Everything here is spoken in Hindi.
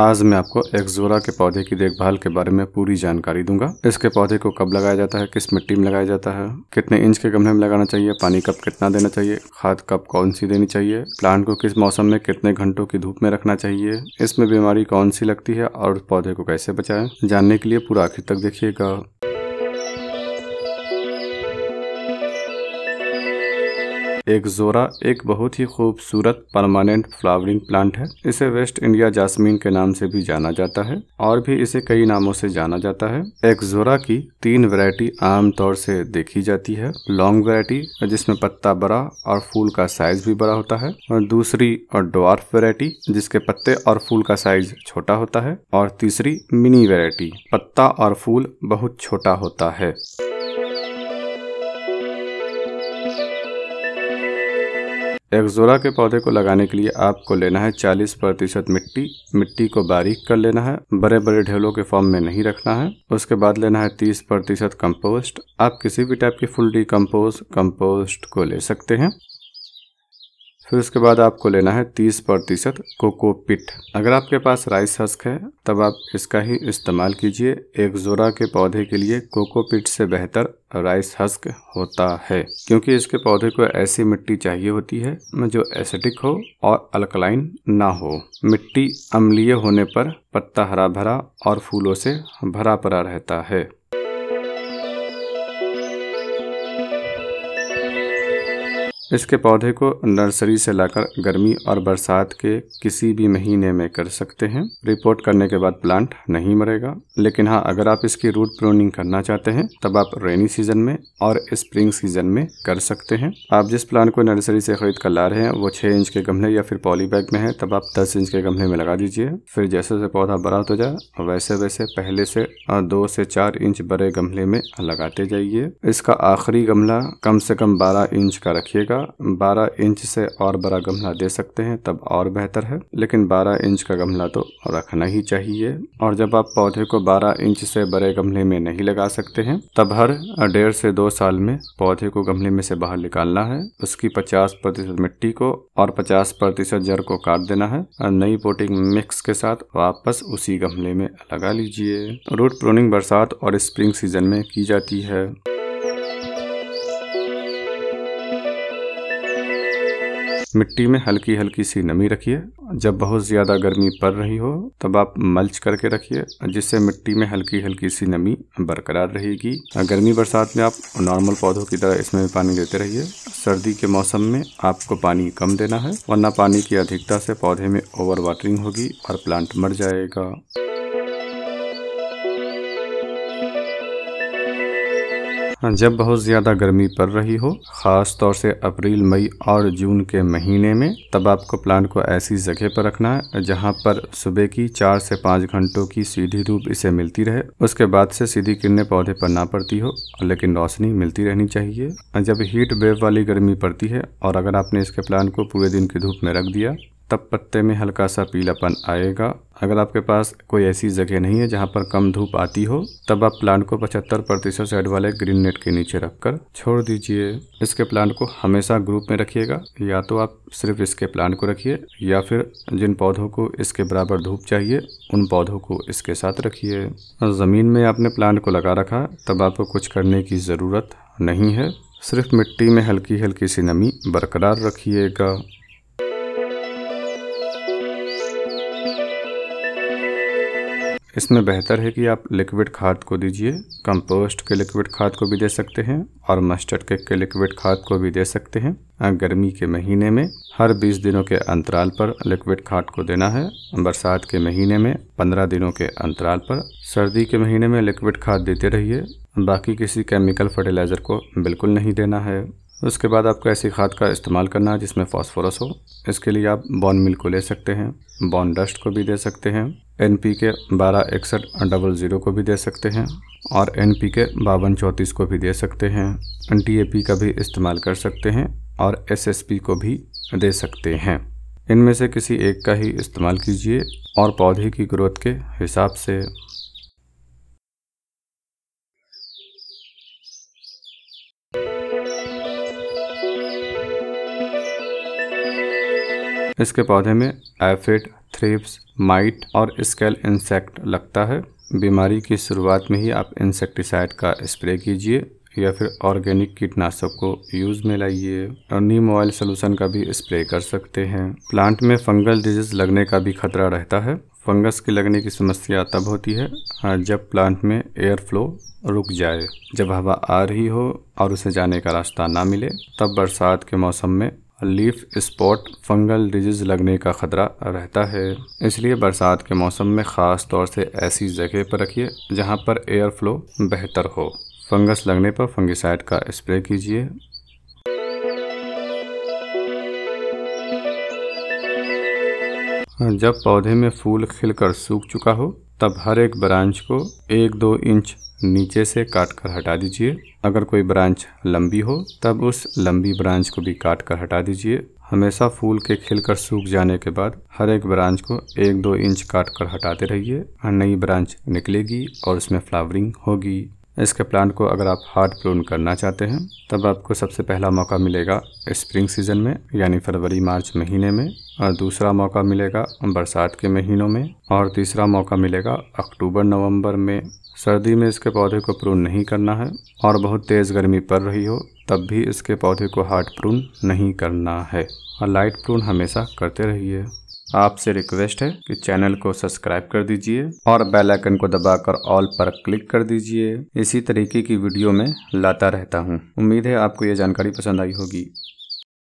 आज मैं आपको एक्जोरा के पौधे की देखभाल के बारे में पूरी जानकारी दूंगा इसके पौधे को कब लगाया जाता है किस मिट्टी में लगाया जाता है कितने इंच के गमले में लगाना चाहिए पानी कब कितना देना चाहिए खाद कब कौन सी देनी चाहिए प्लांट को किस मौसम में कितने घंटों की धूप में रखना चाहिए इसमें बीमारी कौन सी लगती है और पौधे को कैसे बचाए जानने के लिए पूरा आखिर तक देखिएगा एक जोरा एक बहुत ही खूबसूरत परमानेंट फ्लावरिंग प्लांट है इसे वेस्ट इंडिया जासमीन के नाम से भी जाना जाता है और भी इसे कई नामों से जाना जाता है एक जोरा की तीन वरायटी आमतौर से देखी जाती है लॉन्ग वरायटी जिसमें पत्ता बड़ा और फूल का साइज भी बड़ा होता है और दूसरी और डॉर्फ वेरायटी जिसके पत्ते और फूल का साइज छोटा होता है और तीसरी मिनी वेरायटी पत्ता और फूल बहुत छोटा होता है एक्जोरा के पौधे को लगाने के लिए आपको लेना है 40 प्रतिशत मिट्टी मिट्टी को बारीक कर लेना है बड़े बड़े ढेलों के फॉर्म में नहीं रखना है उसके बाद लेना है 30 प्रतिशत कम्पोस्ट आप किसी भी टाइप की फुल डी कम्पोस्ट कम्पोस्ट को ले सकते हैं फिर उसके बाद आपको लेना है 30 प्रतिशत कोकोपिट अगर आपके पास राइस हस्क है तब आप इसका ही इस्तेमाल कीजिए एक जोरा के पौधे के लिए कोकोपिट से बेहतर राइस हस्क होता है क्योंकि इसके पौधे को ऐसी मिट्टी चाहिए होती है जो एसिडिक हो और अल्कलाइन ना हो मिट्टी अम्लीय होने पर पत्ता हरा भरा और फूलों से भरा पड़ा रहता है इसके पौधे को नर्सरी से लाकर गर्मी और बरसात के किसी भी महीने में कर सकते हैं रिपोर्ट करने के बाद प्लांट नहीं मरेगा लेकिन हाँ अगर आप इसकी रूट प्रोनिंग करना चाहते हैं तब आप रेनी सीजन में और स्प्रिंग सीजन में कर सकते हैं आप जिस प्लांट को नर्सरी से खरीद कर ला रहे हैं वो छः इंच के गमले या फिर पॉली बैग में है तब आप दस इंच के गमले में लगा दीजिए फिर जैसे जैसे पौधा बड़ा हो जाए वैसे वैसे पहले से दो से चार इंच बड़े गमले में लगाते जाइए इसका आखिरी गमला कम से कम बारह इंच का रखिएगा का 12 इंच से और बड़ा गमला दे सकते हैं तब और बेहतर है लेकिन 12 इंच का गमला तो रखना ही चाहिए और जब आप पौधे को 12 इंच से बड़े गमले में नहीं लगा सकते हैं तब हर डेढ़ से दो साल में पौधे को गमले में से बाहर निकालना है उसकी 50 प्रतिशत मिट्टी को और 50 प्रतिशत जड़ को काट देना है नई पोटिंग मिक्स के साथ वापस उसी गमले में लगा लीजिए रूट प्रोनिंग बरसात और स्प्रिंग सीजन में की जाती है मिट्टी में हल्की हल्की सी नमी रखिए जब बहुत ज़्यादा गर्मी पड़ रही हो तब आप मल्च करके रखिए जिससे मिट्टी में हल्की हल्की सी नमी बरकरार रहेगी गर्मी बरसात में आप नॉर्मल पौधों की तरह इसमें भी पानी देते रहिए सर्दी के मौसम में आपको पानी कम देना है वरना पानी की अधिकता से पौधे में ओवर वाटरिंग होगी और प्लांट मर जाएगा हाँ, जब बहुत ज़्यादा गर्मी पड़ रही हो ख़ास तौर से अप्रैल मई और जून के महीने में तब आपको प्लांट को ऐसी जगह पर रखना है जहाँ पर सुबह की चार से पाँच घंटों की सीधी धूप इसे मिलती रहे उसके बाद से सीधी किरणें पौधे पर ना पड़ती हो लेकिन रोशनी मिलती रहनी चाहिए जब हीट वेव वाली गर्मी पड़ती है और अगर आपने इसके प्लांट को पूरे दिन की धूप में रख दिया तब पत्ते में हल्का सा पीलापन आएगा अगर आपके पास कोई ऐसी जगह नहीं है जहाँ पर कम धूप आती हो तब आप प्लांट को 75 प्रतिशत साइड वाले ग्रीन नेट के नीचे रखकर छोड़ दीजिए इसके प्लांट को हमेशा ग्रुप में रखिएगा या तो आप सिर्फ इसके प्लांट को रखिए या फिर जिन पौधों को इसके बराबर धूप चाहिए उन पौधों को इसके साथ रखिए ज़मीन में आपने प्लांट को लगा रखा तब आपको कुछ करने की ज़रूरत नहीं है सिर्फ मिट्टी में हल्की हल्की सी नमी बरकरार रखिएगा इसमें बेहतर है कि आप लिक्विड खाद को दीजिए कंपोस्ट के लिक्विड खाद को भी दे सकते हैं और मस्टर्ड केक के लिक्विड खाद को भी दे सकते हैं हाँ, गर्मी के महीने में हर 20 दिनों के अंतराल पर लिक्विड खाद को देना है बरसात के महीने में 15 दिनों के अंतराल पर सर्दी के महीने में लिक्विड खाद देते रहिए बाकी किसी केमिकल फर्टिलाइज़र को बिल्कुल नहीं देना है उसके बाद आपको ऐसी खाद का इस्तेमाल करना है जिसमें फास्फोरस हो इसके लिए आप बॉन मिल को ले सकते हैं बॉन डस्ट को भी दे सकते हैं एन पी के बारह इकसठ डबल ज़ीरो को भी दे सकते हैं और एन पी के बावन चौंतीस को भी दे सकते हैं डी ए पी का भी इस्तेमाल कर सकते हैं और एस एस पी को भी दे सकते हैं इनमें से किसी एक का ही इस्तेमाल कीजिए और पौधे की ग्रोथ के हिसाब से इसके पौधे में एफिड थ्रिप्स माइट और स्केल इंसेक्ट लगता है बीमारी की शुरुआत में ही आप इंसेक्टिसाइड का स्प्रे कीजिए या फिर ऑर्गेनिक कीटनाशक को यूज़ में लाइए और नीम ऑयल सोलूशन का भी स्प्रे कर सकते हैं प्लांट में फंगल डिजीज लगने का भी खतरा रहता है फंगस के लगने की समस्या तब होती है हाँ, जब प्लांट में एयर फ्लो रुक जाए जब हवा आ रही हो और उसे जाने का रास्ता ना मिले तब बरसात के मौसम में लीफ स्पॉट फंगल डिजीज लगने का ख़तरा रहता है इसलिए बरसात के मौसम में ख़ास तौर से ऐसी जगह पर रखिए जहाँ पर एयर फ्लो बेहतर हो फंगस लगने पर फंगिसाइड का स्प्रे कीजिए जब पौधे में फूल खिलकर सूख चुका हो तब हर एक ब्रांच को एक दो इंच नीचे से काट कर हटा दीजिए अगर कोई ब्रांच लंबी हो तब उस लंबी ब्रांच को भी काट कर हटा दीजिए हमेशा फूल के खिलकर सूख जाने के बाद हर एक ब्रांच को एक दो इंच काट कर हटाते रहिए नई ब्रांच निकलेगी और उसमें फ्लावरिंग होगी इसके प्लांट को अगर आप हार्ड प्रून करना चाहते हैं तब आपको सबसे पहला मौका मिलेगा स्प्रिंग सीजन में यानी फरवरी मार्च महीने में और दूसरा मौका मिलेगा बरसात के महीनों में और तीसरा मौका मिलेगा अक्टूबर नवंबर में सर्दी में इसके पौधे को प्रून नहीं करना है और बहुत तेज़ गर्मी पड़ रही हो तब भी इसके पौधे को हार्ड प्रून नहीं करना है और लाइट प्रून हमेशा करते रहिए आपसे रिक्वेस्ट है कि चैनल को सब्सक्राइब कर दीजिए और बेल आइकन को दबाकर ऑल पर क्लिक कर दीजिए इसी तरीके की वीडियो में लाता रहता हूँ उम्मीद है आपको ये जानकारी पसंद आई होगी